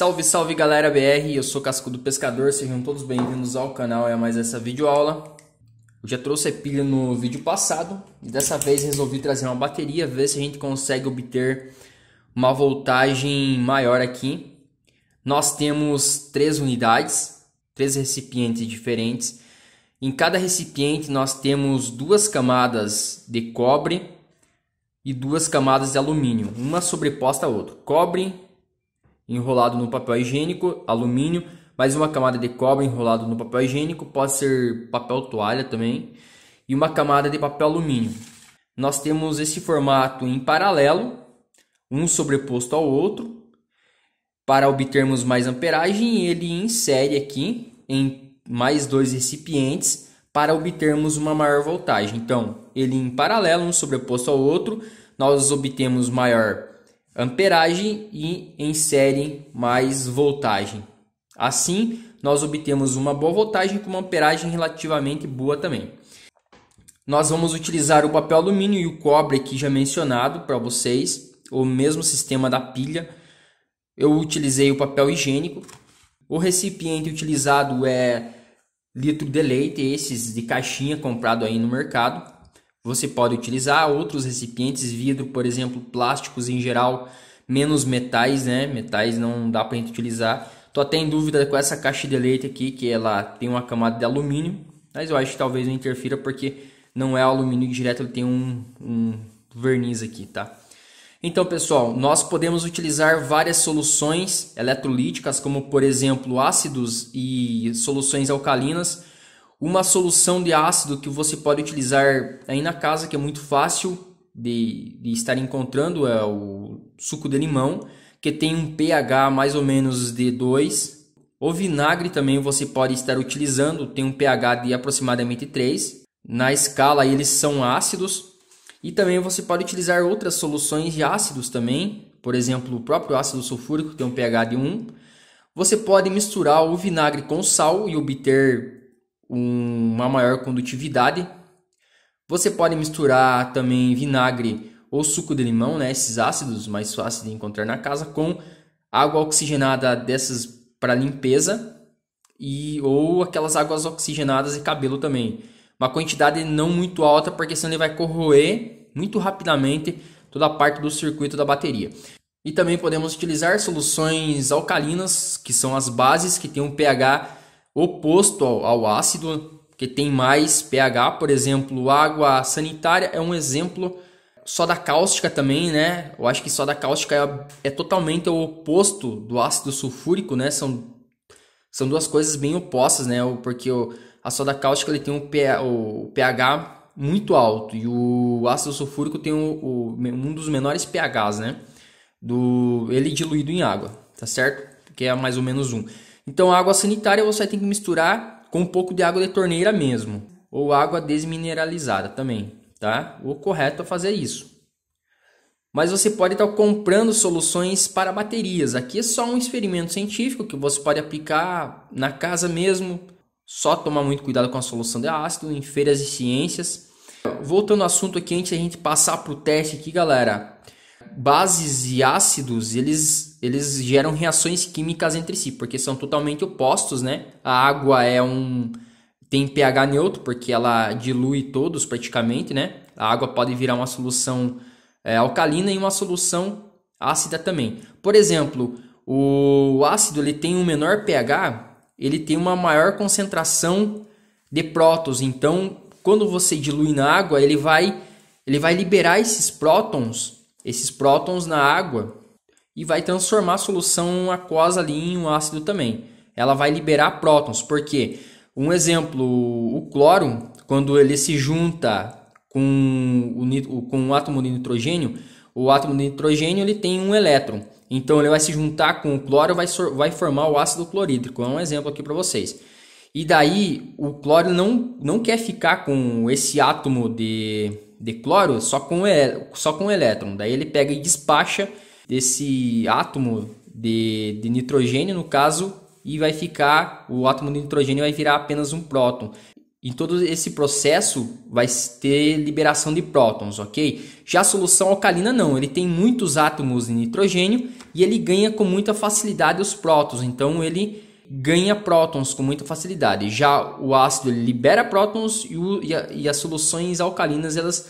Salve, salve galera BR, eu sou Cascudo Pescador, sejam todos bem-vindos ao canal e é a mais essa videoaula. Eu já trouxe a pilha no vídeo passado e dessa vez resolvi trazer uma bateria, ver se a gente consegue obter uma voltagem maior aqui. Nós temos três unidades, três recipientes diferentes. Em cada recipiente nós temos duas camadas de cobre e duas camadas de alumínio, uma sobreposta à outra. Cobre enrolado no papel higiênico, alumínio, mais uma camada de cobre enrolado no papel higiênico, pode ser papel toalha também, e uma camada de papel alumínio. Nós temos esse formato em paralelo, um sobreposto ao outro. Para obtermos mais amperagem, ele insere aqui em mais dois recipientes para obtermos uma maior voltagem. Então, ele em paralelo, um sobreposto ao outro, nós obtemos maior amperagem e série mais voltagem. Assim, nós obtemos uma boa voltagem com uma amperagem relativamente boa também. Nós vamos utilizar o papel alumínio e o cobre aqui já mencionado para vocês, o mesmo sistema da pilha. Eu utilizei o papel higiênico. O recipiente utilizado é litro de leite, esses de caixinha comprado aí no mercado. Você pode utilizar outros recipientes, vidro, por exemplo, plásticos em geral, menos metais, né? Metais não dá para gente utilizar. Tô até em dúvida com essa caixa de leite aqui, que ela tem uma camada de alumínio, mas eu acho que talvez não interfira porque não é alumínio direto, ele tem um, um verniz aqui, tá? Então, pessoal, nós podemos utilizar várias soluções eletrolíticas, como por exemplo ácidos e soluções alcalinas uma solução de ácido que você pode utilizar aí na casa, que é muito fácil de, de estar encontrando, é o suco de limão, que tem um pH mais ou menos de 2. O vinagre também você pode estar utilizando, tem um pH de aproximadamente 3. Na escala eles são ácidos. E também você pode utilizar outras soluções de ácidos também, por exemplo, o próprio ácido sulfúrico tem um pH de 1. Você pode misturar o vinagre com sal e obter uma maior condutividade. Você pode misturar também vinagre ou suco de limão, né, esses ácidos mais fáceis de encontrar na casa, com água oxigenada dessas para limpeza e ou aquelas águas oxigenadas e cabelo também. Uma quantidade não muito alta, porque senão ele vai corroer muito rapidamente toda a parte do circuito da bateria. E também podemos utilizar soluções alcalinas, que são as bases que têm um pH oposto ao, ao ácido, que tem mais pH, por exemplo, água sanitária é um exemplo. Soda cáustica também, né? Eu acho que soda cáustica é, é totalmente o oposto do ácido sulfúrico, né? São, são duas coisas bem opostas, né? Porque o, a soda cáustica ele tem um pH, o pH muito alto e o ácido sulfúrico tem o, o, um dos menores pHs, né? Do ele é diluído em água, tá certo? Que é mais ou menos um. Então, a água sanitária você tem que misturar com um pouco de água de torneira mesmo, ou água desmineralizada também, tá? O correto é fazer isso. Mas você pode estar comprando soluções para baterias. Aqui é só um experimento científico que você pode aplicar na casa mesmo. Só tomar muito cuidado com a solução de ácido em feiras de ciências. Voltando ao assunto aqui, antes a gente passar para o teste aqui, galera bases e ácidos, eles, eles geram reações químicas entre si, porque são totalmente opostos, né? A água é um tem pH neutro, porque ela dilui todos praticamente, né? A água pode virar uma solução é, alcalina e uma solução ácida também. Por exemplo, o ácido ele tem um menor pH, ele tem uma maior concentração de prótons. Então, quando você dilui na água, ele vai ele vai liberar esses prótons esses prótons na água e vai transformar a solução aquosa ali em um ácido também. Ela vai liberar prótons, porque um exemplo, o cloro, quando ele se junta com o, com o átomo de nitrogênio, o átomo de nitrogênio ele tem um elétron. Então ele vai se juntar com o cloro, vai, vai formar o ácido clorídrico. É um exemplo aqui para vocês. E daí o cloro não, não quer ficar com esse átomo de de cloro só com, só com elétron. Daí ele pega e despacha esse átomo de, de nitrogênio, no caso, e vai ficar, o átomo de nitrogênio vai virar apenas um próton. Em todo esse processo vai ter liberação de prótons, ok? Já a solução alcalina não, ele tem muitos átomos de nitrogênio e ele ganha com muita facilidade os prótons, então ele ganha prótons com muita facilidade. Já o ácido libera prótons e, o, e, a, e, as soluções alcalinas elas,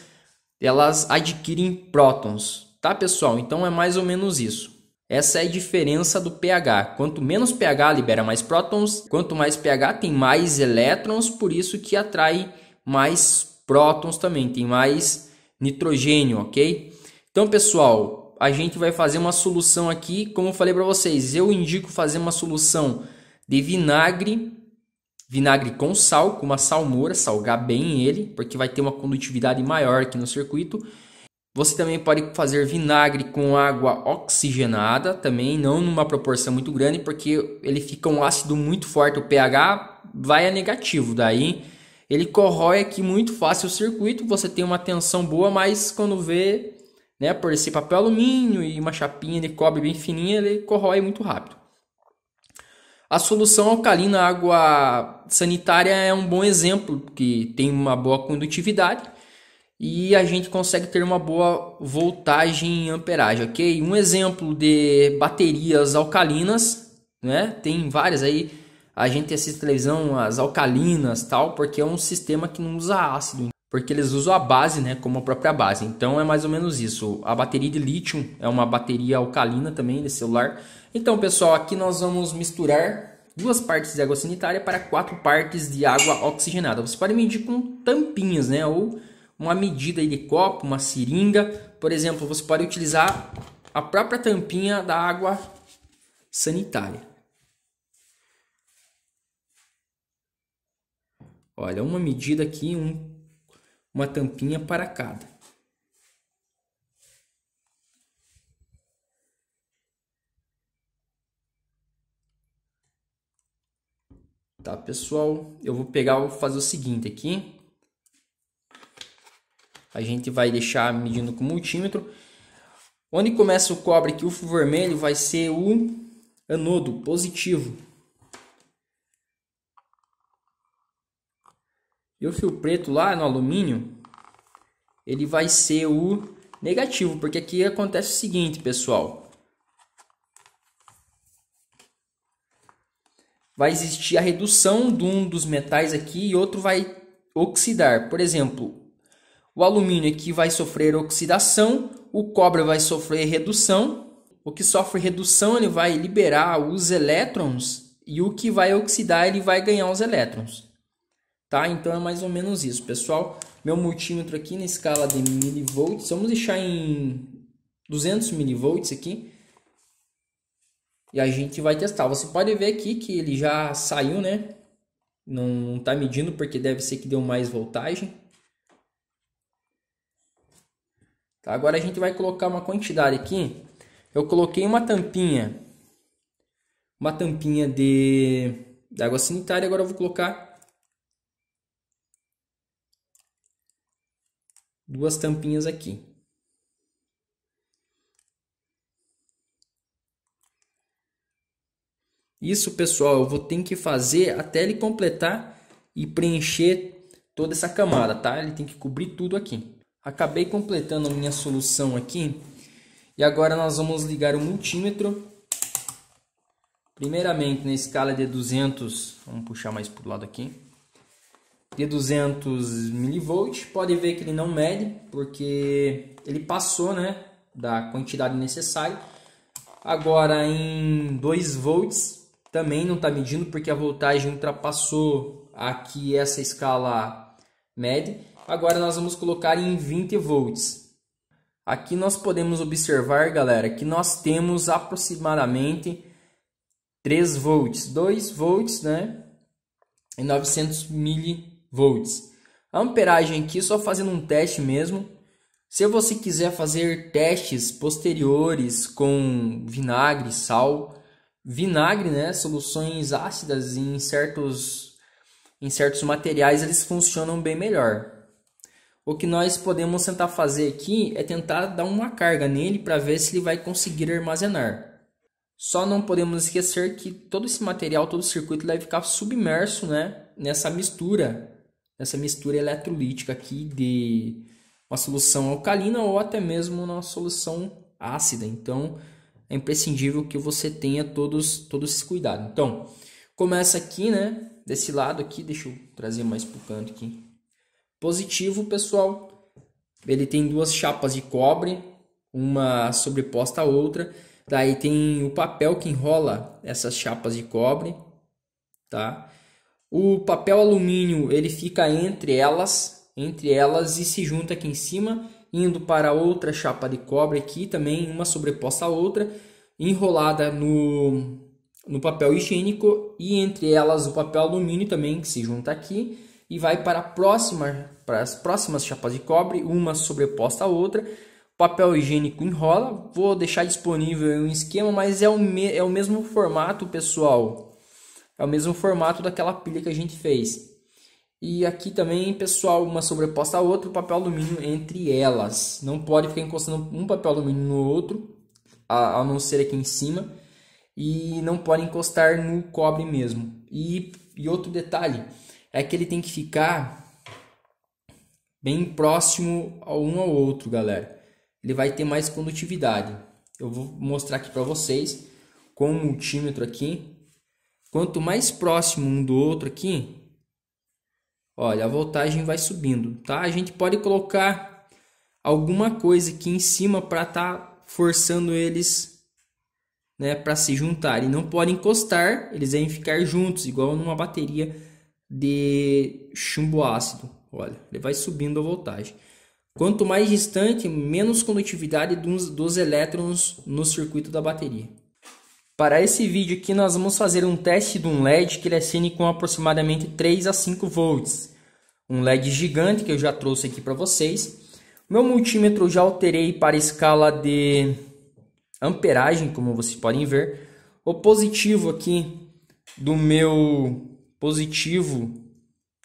elas adquirem prótons, tá pessoal? Então é mais ou menos isso. Essa é a diferença do pH. Quanto menos pH libera mais prótons, quanto mais pH tem mais elétrons, por isso que atrai mais prótons também, tem mais nitrogênio, ok? Então, pessoal, a gente vai fazer uma solução aqui, como eu falei para vocês, eu indico fazer uma solução de vinagre, vinagre com sal, com uma salmoura, salgar bem ele, porque vai ter uma condutividade maior aqui no circuito. Você também pode fazer vinagre com água oxigenada, também não numa proporção muito grande, porque ele fica um ácido muito forte, o pH vai a negativo, daí ele corrói aqui muito fácil o circuito, você tem uma tensão boa, mas quando vê, né, por esse papel alumínio e uma chapinha de cobre bem fininha, ele corrói muito rápido. A solução alcalina água sanitária é um bom exemplo, porque tem uma boa condutividade e a gente consegue ter uma boa voltagem e amperagem, ok? Um exemplo de baterias alcalinas, né? Tem várias aí, a gente assiste televisão, as alcalinas tal, porque é um sistema que não usa ácido porque eles usam a base, né, como a própria base. Então é mais ou menos isso. A bateria de lítio é uma bateria alcalina também de celular. Então, pessoal, aqui nós vamos misturar duas partes de água sanitária para quatro partes de água oxigenada. Você pode medir com tampinhas, né, ou uma medida de copo, uma seringa, por exemplo, você pode utilizar a própria tampinha da água sanitária. Olha, uma medida aqui, um uma tampinha para cada. Tá, pessoal? Eu vou pegar, vou fazer o seguinte aqui. A gente vai deixar medindo com multímetro. Onde começa o cobre aqui, o vermelho vai ser o anodo positivo. E o fio preto lá no alumínio, ele vai ser o negativo, porque aqui acontece o seguinte, pessoal. Vai existir a redução de um dos metais aqui e outro vai oxidar. Por exemplo, o alumínio aqui vai sofrer oxidação, o cobre vai sofrer redução. O que sofre redução ele vai liberar os elétrons e o que vai oxidar ele vai ganhar os elétrons. Tá? Então é mais ou menos isso, pessoal. Meu multímetro aqui na escala de milivolts, vamos deixar em 200 milivolts aqui. E a gente vai testar. Você pode ver aqui que ele já saiu, né? Não está medindo porque deve ser que deu mais voltagem. Tá, agora a gente vai colocar uma quantidade aqui. Eu coloquei uma tampinha. Uma tampinha de, de água sanitária. Agora eu vou colocar duas tampinhas aqui. Isso, pessoal, eu vou ter que fazer até ele completar e preencher toda essa camada, tá? Ele tem que cobrir tudo aqui. Acabei completando a minha solução aqui. E agora nós vamos ligar o multímetro. Primeiramente, na escala de 200, vamos puxar mais para o lado aqui de 200 milivolts pode ver que ele não mede, porque ele passou né, da quantidade necessária. Agora em 2 volts também não está medindo, porque a voltagem ultrapassou aqui essa escala mede. Agora nós vamos colocar em 20 volts. Aqui nós podemos observar, galera, que nós temos aproximadamente 3 volts, 2 volts, né? E 900 mili volts. A amperagem aqui só fazendo um teste mesmo. Se você quiser fazer testes posteriores com vinagre, sal, vinagre, né, soluções ácidas em certos em certos materiais eles funcionam bem melhor. O que nós podemos tentar fazer aqui é tentar dar uma carga nele para ver se ele vai conseguir armazenar. Só não podemos esquecer que todo esse material, todo o circuito vai ficar submerso né, nessa mistura essa mistura eletrolítica aqui de uma solução alcalina ou até mesmo uma solução ácida. Então, é imprescindível que você tenha todos, todos cuidados. Então, começa aqui, né? Desse lado aqui, deixa eu trazer mais para o canto aqui. Positivo, pessoal. Ele tem duas chapas de cobre, uma sobreposta à outra. Daí tem o papel que enrola essas chapas de cobre, tá? O papel alumínio ele fica entre elas, entre elas e se junta aqui em cima, indo para outra chapa de cobre aqui também, uma sobreposta à outra, enrolada no, no papel higiênico e entre elas o papel alumínio também que se junta aqui e vai para, próxima, para as próximas chapas de cobre, uma sobreposta à outra. papel higiênico enrola, vou deixar disponível um esquema, mas é o, me, é o mesmo formato, pessoal é o mesmo formato daquela pilha que a gente fez. E aqui também, pessoal, uma sobreposta a outra, o papel alumínio entre elas. Não pode ficar encostando um papel alumínio no outro, a, a não ser aqui em cima. E não pode encostar no cobre mesmo. E, e outro detalhe é que ele tem que ficar bem próximo ao um ao outro, galera. Ele vai ter mais condutividade. Eu vou mostrar aqui para vocês com o multímetro aqui Quanto mais próximo um do outro aqui, olha, a voltagem vai subindo, tá? A gente pode colocar alguma coisa aqui em cima para tá forçando eles, né, para se juntar e Não podem encostar, eles devem ficar juntos, igual numa bateria de chumbo ácido. Olha, ele vai subindo a voltagem. Quanto mais distante, menos condutividade dos, dos elétrons no circuito da bateria. Para esse vídeo aqui nós vamos fazer um teste de um LED que ele acende com aproximadamente 3 a 5 volts. Um LED gigante que eu já trouxe aqui para vocês. Meu multímetro já alterei para escala de amperagem, como vocês podem ver. O positivo aqui do meu positivo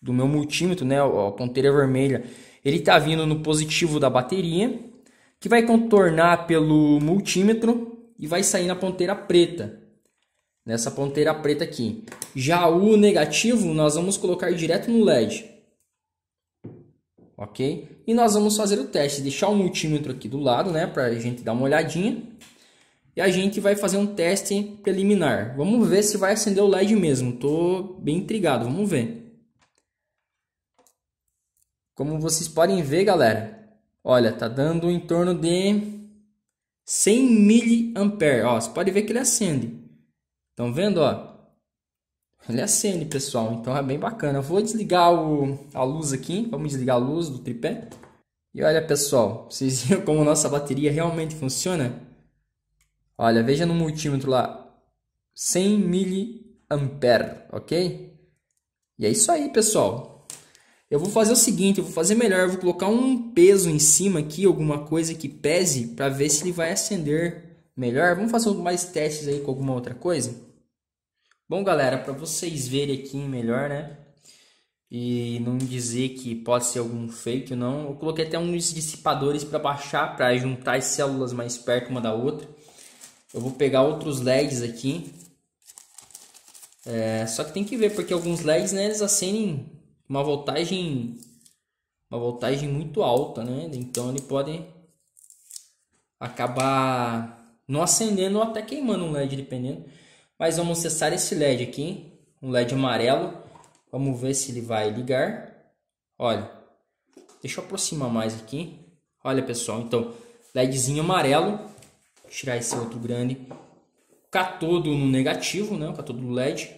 do meu multímetro, né, a ponteira vermelha, ele está vindo no positivo da bateria, que vai contornar pelo multímetro e vai sair na ponteira preta. Nessa ponteira preta aqui. Já o negativo nós vamos colocar direto no LED. Ok? E nós vamos fazer o teste. Deixar o multímetro aqui do lado, né? Para a gente dar uma olhadinha. E a gente vai fazer um teste preliminar. Vamos ver se vai acender o LED mesmo. Tô bem intrigado. Vamos ver. Como vocês podem ver, galera, olha, tá dando em torno de 100 miliamperes. Ó, você pode ver que ele acende. Estão vendo, ó? Ele acende, pessoal. Então é bem bacana. Eu vou desligar o, a luz aqui. Vamos desligar a luz do tripé. E olha, pessoal. Vocês viram como nossa bateria realmente funciona? Olha, veja no multímetro lá. 100 miliamperes, ok? E é isso aí, pessoal. Eu vou fazer o seguinte, eu vou fazer melhor, eu vou colocar um peso em cima aqui, alguma coisa que pese, para ver se ele vai acender melhor. Vamos fazer mais testes aí com alguma outra coisa? Bom, galera, para vocês verem aqui melhor, né? E não dizer que pode ser algum fake ou não, eu coloquei até uns dissipadores para baixar, para juntar as células mais perto uma da outra. Eu vou pegar outros LEDs aqui. É, só que tem que ver, porque alguns LEDs, né, eles acendem uma voltagem uma voltagem muito alta, né? Então ele pode acabar não acendendo ou até queimando um LED, dependendo. Mas vamos acessar esse LED aqui, um LED amarelo. Vamos ver se ele vai ligar. Olha, deixa eu aproximar mais aqui. Olha pessoal, então LEDzinho amarelo. Vou tirar esse outro grande. Catodo no negativo, né? O catodo LED.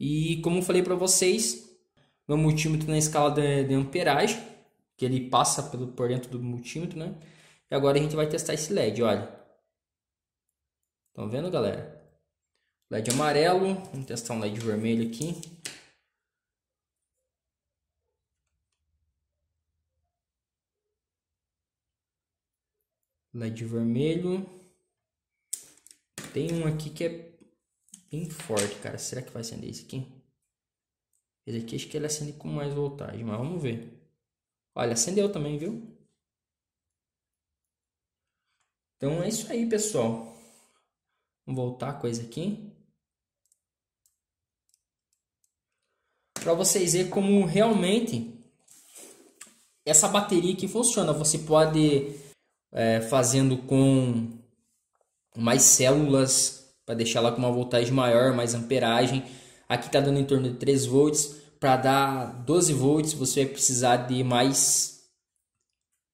E como eu falei para vocês, no multímetro na escala de, de amperagem, que ele passa pelo, por dentro do multímetro, né? E agora a gente vai testar esse LED, olha. Estão vendo, galera? LED amarelo, vamos testar um LED vermelho aqui. LED vermelho. Tem um aqui que é bem forte, cara. Será que vai acender isso aqui? Esse aqui acho que ele acende com mais voltagem, mas vamos ver. Olha, acendeu também, viu? Então é isso aí, pessoal. Vamos voltar a coisa aqui. Para vocês verem como realmente essa bateria que funciona. Você pode é, fazendo com mais células para deixar ela com uma voltagem maior, mais amperagem. Aqui está dando em torno de 3 volts. Para dar 12 volts, você vai precisar de mais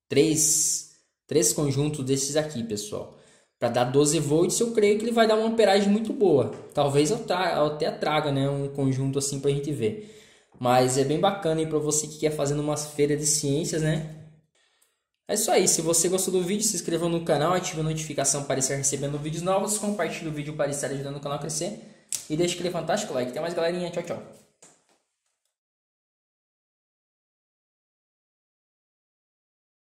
3, 3 conjuntos desses aqui, pessoal. Para dar 12 volts, eu creio que ele vai dar uma amperagem muito boa. Talvez eu, traga, eu até traga né, um conjunto assim para a gente ver. Mas é bem bacana para você que quer fazer uma feira de ciências, né? É isso aí. Se você gostou do vídeo, se inscreva no canal, ative a notificação para estar recebendo vídeos novos, compartilhe o vídeo para estar ajudando o canal a crescer. E deixa aquele fantástico like. Até mais, galerinha. Tchau, tchau.